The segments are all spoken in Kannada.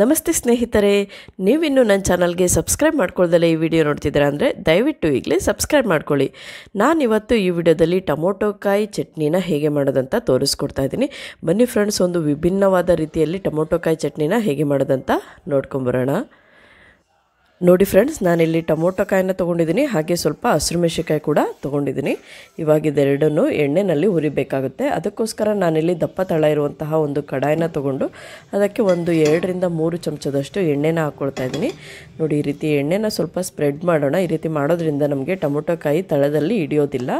ನಮಸ್ತೆ ಸ್ನೇಹಿತರೆ ನೀವಿನ್ನು ನನ್ನ ಚಾನಲ್ಗೆ ಸಬ್ಸ್ಕ್ರೈಬ್ ಮಾಡ್ಕೊಳ್ದಲ್ಲೇ ಈ ವಿಡಿಯೋ ನೋಡ್ತಿದ್ದೀರಾ ಅಂದರೆ ದಯವಿಟ್ಟು ಈಗಲೇ ಸಬ್ಸ್ಕ್ರೈಬ್ ಮಾಡ್ಕೊಳ್ಳಿ ನಾನಿವತ್ತು ಈ ವಿಡಿಯೋದಲ್ಲಿ ಕಾಯಿ ಚಟ್ನಿನ ಹೇಗೆ ಮಾಡೋದಂತ ತೋರಿಸ್ಕೊಡ್ತಾ ಇದ್ದೀನಿ ಬನ್ನಿ ಫ್ರೆಂಡ್ಸ್ ಒಂದು ವಿಭಿನ್ನವಾದ ರೀತಿಯಲ್ಲಿ ಕಾಯಿ ಚಟ್ನಿನ ಹೇಗೆ ಮಾಡೋದಂತ ನೋಡ್ಕೊಂಬರೋಣ ನೋಡಿ ಫ್ರೆಂಡ್ಸ್ ನಾನಿಲ್ಲಿ ಟೊಮೊಟೊ ಕಾಯಿನ ತೊಗೊಂಡಿದ್ದೀನಿ ಹಾಗೆ ಸ್ವಲ್ಪ ಹಸಿರು ಕೂಡ ತೊಗೊಂಡಿದ್ದೀನಿ ಇವಾಗ ಇದೆರಡನ್ನು ಎಣ್ಣೆಯಲ್ಲಿ ಹುರಿಬೇಕಾಗುತ್ತೆ ಅದಕ್ಕೋಸ್ಕರ ನಾನಿಲ್ಲಿ ದಪ್ಪ ತಳ ಇರುವಂತಹ ಒಂದು ಕಡಾಯಿನ ತೊಗೊಂಡು ಅದಕ್ಕೆ ಒಂದು ಎರಡರಿಂದ ಮೂರು ಚಮಚದಷ್ಟು ಎಣ್ಣೆನ ಹಾಕ್ಕೊಳ್ತಾ ಇದ್ದೀನಿ ನೋಡಿ ಈ ರೀತಿ ಎಣ್ಣೆನ ಸ್ವಲ್ಪ ಸ್ಪ್ರೆಡ್ ಮಾಡೋಣ ಈ ರೀತಿ ಮಾಡೋದ್ರಿಂದ ನಮಗೆ ಟೊಮೊಟೊ ಕಾಯಿ ತಳದಲ್ಲಿ ಹಿಡಿಯೋದಿಲ್ಲ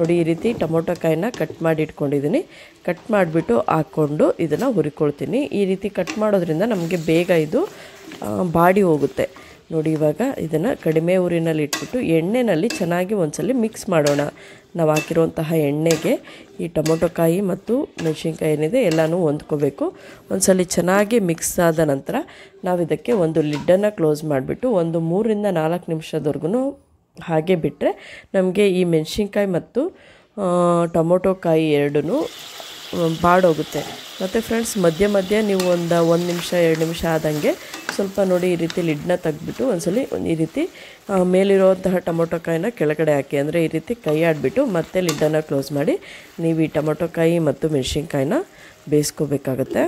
ನೋಡಿ ಈ ರೀತಿ ಟೊಮೊಟೊ ಕಾಯಿನ ಕಟ್ ಮಾಡಿ ಇಟ್ಕೊಂಡಿದ್ದೀನಿ ಕಟ್ ಮಾಡಿಬಿಟ್ಟು ಹಾಕ್ಕೊಂಡು ಇದನ್ನು ಹುರಿಕೊಳ್ತೀನಿ ಈ ರೀತಿ ಕಟ್ ಮಾಡೋದ್ರಿಂದ ನಮಗೆ ಬೇಗ ಇದು ಬಾಡಿ ಹೋಗುತ್ತೆ ನೋಡಿ ಇವಾಗ ಇದನ್ನು ಕಡಿಮೆ ಊರಿನಲ್ಲಿ ಇಟ್ಬಿಟ್ಟು ಎಣ್ಣೆಯಲ್ಲಿ ಚೆನ್ನಾಗಿ ಒಂದ್ಸಲಿ ಮಿಕ್ಸ್ ಮಾಡೋಣ ನಾವು ಹಾಕಿರುವಂತಹ ಎಣ್ಣೆಗೆ ಈ ಟೊಮೊಟೊಕಾಯಿ ಮತ್ತು ಮೆಣಸಿನ್ಕಾಯಿ ಏನಿದೆ ಎಲ್ಲನೂ ಹೊಂದ್ಕೋಬೇಕು ಒಂದ್ಸಲಿ ಚೆನ್ನಾಗಿ ಮಿಕ್ಸ್ ಆದ ನಂತರ ನಾವು ಇದಕ್ಕೆ ಒಂದು ಲಿಡ್ಡನ್ನು ಕ್ಲೋಸ್ ಮಾಡಿಬಿಟ್ಟು ಒಂದು ಮೂರಿಂದ ನಾಲ್ಕು ನಿಮಿಷದವರೆಗೂ ಹಾಗೆ ಬಿಟ್ಟರೆ ನಮಗೆ ಈ ಮೆಣಸಿನ್ಕಾಯಿ ಮತ್ತು ಟೊಮೊಟೊಕಾಯಿ ಎರಡೂ ಬಾಡೋಗುತ್ತೆ ಮತ್ತು ಫ್ರೆಂಡ್ಸ್ ಮಧ್ಯೆ ಮಧ್ಯೆ ನೀವು ಒಂದು ಒಂದು ನಿಮಿಷ ಎರಡು ನಿಮಿಷ ಆದಂಗೆ ಸ್ವಲ್ಪ ನೋಡಿ ಈ ರೀತಿ ಲಿಡ್ನ ತೆಗೆದ್ಬಿಟ್ಟು ಒಂದ್ಸಲಿ ಈ ರೀತಿ ಮೇಲಿರುವಂತಹ ಟೊಮೊಟೊ ಕಾಯಿನ ಕೆಳಗಡೆ ಹಾಕಿ ಅಂದರೆ ಈ ರೀತಿ ಕೈ ಆಡಿಬಿಟ್ಟು ಮತ್ತೆ ಲಿಡ್ಡನ್ನು ಕ್ಲೋಸ್ ಮಾಡಿ ನೀವು ಈ ಟೊಮೊಟೊ ಕಾಯಿ ಮತ್ತು ಮೆಣಸಿನ್ಕಾಯಿನ ಬೇಯಿಸ್ಕೋಬೇಕಾಗತ್ತೆ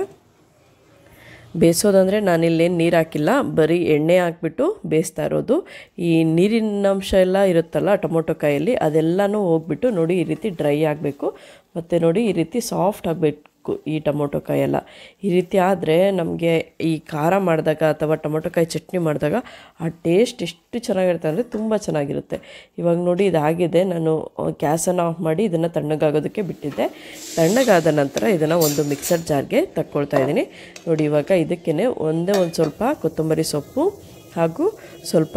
ಬೇಯಿಸೋದಂದರೆ ನಾನಿಲ್ಲೇನು ನೀರು ಹಾಕಿಲ್ಲ ಬರೀ ಎಣ್ಣೆ ಹಾಕ್ಬಿಟ್ಟು ಬೇಯಿಸ್ತಾ ಇರೋದು ಈ ನೀರಿನ ಅಂಶ ಎಲ್ಲ ಇರುತ್ತಲ್ಲ ಟೊಮೊಟೊ ಕಾಯಲ್ಲಿ ಅದೆಲ್ಲನೂ ಹೋಗ್ಬಿಟ್ಟು ನೋಡಿ ಈ ರೀತಿ ಡ್ರೈ ಆಗಬೇಕು ಮತ್ತು ನೋಡಿ ಈ ರೀತಿ ಸಾಫ್ಟ್ ಆಗಬೇಕು ಈ ಟೊಮೊಟೊ ಕಾಯಿ ಎಲ್ಲ ಈ ರೀತಿ ಆದರೆ ನಮಗೆ ಈ ಖಾರ ಮಾಡಿದಾಗ ಅಥವಾ ಟೊಮೊಟೊ ಕಾಯಿ ಚಟ್ನಿ ಮಾಡಿದಾಗ ಆ ಟೇಸ್ಟ್ ಎಷ್ಟು ಚೆನ್ನಾಗಿರುತ್ತೆ ಅಂದರೆ ತುಂಬ ಚೆನ್ನಾಗಿರುತ್ತೆ ಇವಾಗ ನೋಡಿ ಇದಾಗಿದೆ ನಾನು ಗ್ಯಾಸನ್ನು ಆಫ್ ಮಾಡಿ ಇದನ್ನು ತಣ್ಣಗಾಗೋದಕ್ಕೆ ಬಿಟ್ಟಿದ್ದೆ ತಣ್ಣಗಾದ ನಂತರ ಇದನ್ನು ಒಂದು ಮಿಕ್ಸರ್ ಜಾರ್ಗೆ ತಕ್ಕೊಳ್ತಾ ಇದ್ದೀನಿ ನೋಡಿ ಇವಾಗ ಇದಕ್ಕೇ ಒಂದೇ ಒಂದು ಸ್ವಲ್ಪ ಕೊತ್ತಂಬರಿ ಸೊಪ್ಪು ಹಾಗೂ ಸ್ವಲ್ಪ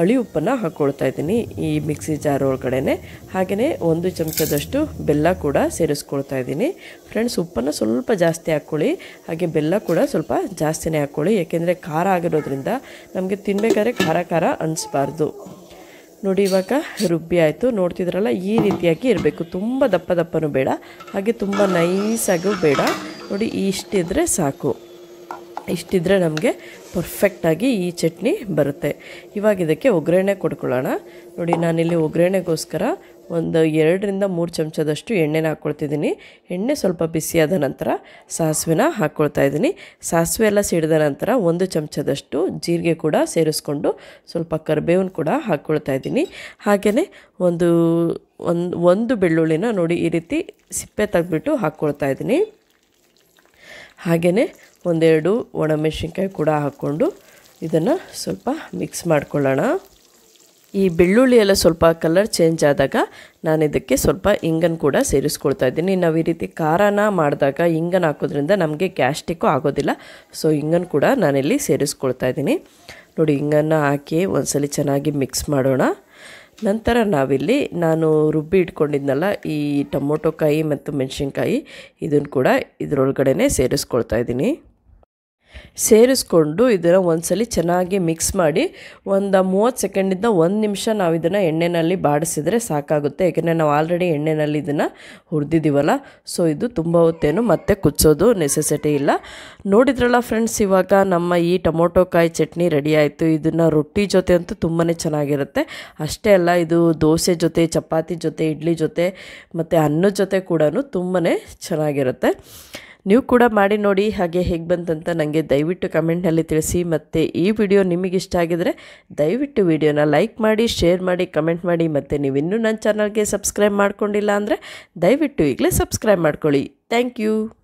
ಅಳಿ ಉಪ್ಪನ್ನು ಹಾಕ್ಕೊಳ್ತಾ ಇದ್ದೀನಿ ಈ ಮಿಕ್ಸಿ ಜಾರ್ ಒಳಗಡೆನೆ ಹಾಗೆಯೇ ಒಂದು ಚಮಚದಷ್ಟು ಬೆಲ್ಲ ಕೂಡ ಸೇರಿಸ್ಕೊಳ್ತಾ ಇದ್ದೀನಿ ಫ್ರೆಂಡ್ಸ್ ಉಪ್ಪನ್ನು ಸ್ವಲ್ಪ ಜಾಸ್ತಿ ಹಾಕ್ಕೊಳ್ಳಿ ಹಾಗೆ ಬೆಲ್ಲ ಕೂಡ ಸ್ವಲ್ಪ ಜಾಸ್ತಿನೇ ಹಾಕ್ಕೊಳ್ಳಿ ಏಕೆಂದರೆ ಖಾರ ಆಗಿರೋದ್ರಿಂದ ನಮಗೆ ತಿನ್ಬೇಕಾದ್ರೆ ಖಾರ ಖಾರ ಅನಿಸ್ಬಾರ್ದು ನೋಡಿ ಇವಾಗ ರುಬ್ಬಿ ಆಯಿತು ನೋಡ್ತಿದ್ರಲ್ಲ ಈ ರೀತಿಯಾಗಿ ಇರಬೇಕು ತುಂಬ ದಪ್ಪ ದಪ್ಪನೂ ಬೇಡ ಹಾಗೆ ತುಂಬ ನೈಸಾಗೂ ಬೇಡ ನೋಡಿ ಇಷ್ಟಿದ್ರೆ ಸಾಕು ಇಷ್ಟಿದ್ರೆ ನಮಗೆ ಪರ್ಫೆಕ್ಟಾಗಿ ಈ ಚಟ್ನಿ ಬರುತ್ತೆ ಇವಾಗ ಇದಕ್ಕೆ ಒಗ್ಗರಣೆ ಕೊಡ್ಕೊಳ್ಳೋಣ ನೋಡಿ ನಾನಿಲ್ಲಿ ಒಗ್ಗರಣೆಗೋಸ್ಕರ ಒಂದು ಎರಡರಿಂದ ಮೂರು ಚಮಚದಷ್ಟು ಎಣ್ಣೆನ ಹಾಕ್ಕೊಳ್ತಿದ್ದೀನಿ ಎಣ್ಣೆ ಸ್ವಲ್ಪ ಬಿಸಿಯಾದ ನಂತರ ಸಾಸಿವೆನ ಹಾಕ್ಕೊಳ್ತಾ ಇದ್ದೀನಿ ಸಾಸಿವೆ ಎಲ್ಲ ಸಿಡಿದ ನಂತರ ಒಂದು ಚಮಚದಷ್ಟು ಜೀರಿಗೆ ಕೂಡ ಸೇರಿಸ್ಕೊಂಡು ಸ್ವಲ್ಪ ಕರಿಬೇವನ್ನು ಕೂಡ ಹಾಕ್ಕೊಳ್ತಾ ಇದ್ದೀನಿ ಹಾಗೆಯೇ ಒಂದು ಒಂದು ಒಂದು ಬೆಳ್ಳುಳ್ಳಿನ ನೋಡಿ ಈ ರೀತಿ ಸಿಪ್ಪೆ ತೆಗೆದ್ಬಿಟ್ಟು ಹಾಕ್ಕೊಳ್ತಾ ಇದ್ದೀನಿ ಹಾಗೆಯೇ ಒಂದೆರಡು ಒಣಮೆಣಸಿನ್ಕಾಯಿ ಕೂಡ ಹಾಕ್ಕೊಂಡು ಇದನ್ನು ಸ್ವಲ್ಪ ಮಿಕ್ಸ್ ಮಾಡ್ಕೊಳ್ಳೋಣ ಈ ಬೆಳ್ಳುಳ್ಳಿ ಎಲ್ಲ ಸ್ವಲ್ಪ ಕಲರ್ ಚೇಂಜ್ ಆದಾಗ ನಾನು ಇದಕ್ಕೆ ಸ್ವಲ್ಪ ಇಂಗನ್ ಕೂಡ ಸೇರಿಸ್ಕೊಳ್ತಾ ಇದ್ದೀನಿ ನಾವು ಈ ರೀತಿ ಖಾರನ ಮಾಡಿದಾಗ ಇಂಗನ್ ಹಾಕೋದ್ರಿಂದ ನಮಗೆ ಗ್ಯಾಸ್ಟಿಕ್ಕು ಆಗೋದಿಲ್ಲ ಸೊ ಇಂಗನ್ ಕೂಡ ನಾನಿಲ್ಲಿ ಸೇರಿಸ್ಕೊಳ್ತಾ ಇದ್ದೀನಿ ನೋಡಿ ಇಂಗನ್ನು ಹಾಕಿ ಒಂದ್ಸಲಿ ಚೆನ್ನಾಗಿ ಮಿಕ್ಸ್ ಮಾಡೋಣ ನಂತರ ನಾವಿಲ್ಲಿ ನಾನು ರುಬ್ಬಿ ಇಟ್ಕೊಂಡಿದ್ನಲ್ಲ ಈ ಟೊಮೊಟೊಕಾಯಿ ಮತ್ತು ಮೆಣಸಿನ್ಕಾಯಿ ಇದನ್ನು ಕೂಡ ಇದರೊಳಗಡೆ ಸೇರಿಸ್ಕೊಳ್ತಾ ಇದ್ದೀನಿ ಸೇರಿಸ್ಕೊಂಡು ಇದನ್ನು ಒಂದ್ಸಲಿ ಚೆನ್ನಾಗಿ ಮಿಕ್ಸ್ ಮಾಡಿ ಒಂದು ಮೂವತ್ತು ಸೆಕೆಂಡಿಂದ ಒಂದು ನಿಮಿಷ ನಾವು ಇದನ್ನು ಎಣ್ಣೆಯಲ್ಲಿ ಬಾಡಿಸಿದರೆ ಸಾಕಾಗುತ್ತೆ ಏಕೆಂದರೆ ನಾವು ಆಲ್ರೆಡಿ ಎಣ್ಣೆಯಲ್ಲಿ ಇದನ್ನು ಹುರಿದಿದ್ದೀವಲ್ಲ ಸೊ ಇದು ತುಂಬ ಹೊತ್ತೇನು ಮತ್ತೆ ಕುಚ್ಚೋದು ನೆಸೆಸಿಟಿ ಇಲ್ಲ ನೋಡಿದ್ರಲ್ಲ ಫ್ರೆಂಡ್ಸ್ ಇವಾಗ ನಮ್ಮ ಈ ಟೊಮೊಟೊ ಕಾಯಿ ಚಟ್ನಿ ರೆಡಿ ಆಯಿತು ಇದನ್ನು ರೊಟ್ಟಿ ಜೊತೆ ಅಂತೂ ತುಂಬಾ ಚೆನ್ನಾಗಿರುತ್ತೆ ಅಷ್ಟೇ ಅಲ್ಲ ಇದು ದೋಸೆ ಜೊತೆ ಚಪಾತಿ ಜೊತೆ ಇಡ್ಲಿ ಜೊತೆ ಮತ್ತು ಅನ್ನದ ಜೊತೆ ಕೂಡ ತುಂಬಾ ಚೆನ್ನಾಗಿರುತ್ತೆ ನೀವು ಕೂಡ ಮಾಡಿ ನೋಡಿ ಹಾಗೆ ಹೇಗೆ ಬಂತಂತ ನನಗೆ ದಯವಿಟ್ಟು ಕಮೆಂಟ್ನಲ್ಲಿ ತಿಳಿಸಿ ಮತ್ತು ಈ ವಿಡಿಯೋ ನಿಮಗಿಷ್ಟ ಆಗಿದರೆ ದಯವಿಟ್ಟು ವಿಡಿಯೋನ ಲೈಕ್ ಮಾಡಿ ಶೇರ್ ಮಾಡಿ ಕಮೆಂಟ್ ಮಾಡಿ ಮತ್ತು ನೀವಿನ್ನೂ ನನ್ನ ಚಾನಲ್ಗೆ ಸಬ್ಸ್ಕ್ರೈಬ್ ಮಾಡ್ಕೊಂಡಿಲ್ಲ ಅಂದರೆ ದಯವಿಟ್ಟು ಈಗಲೇ ಸಬ್ಸ್ಕ್ರೈಬ್ ಮಾಡ್ಕೊಳ್ಳಿ ಥ್ಯಾಂಕ್ ಯು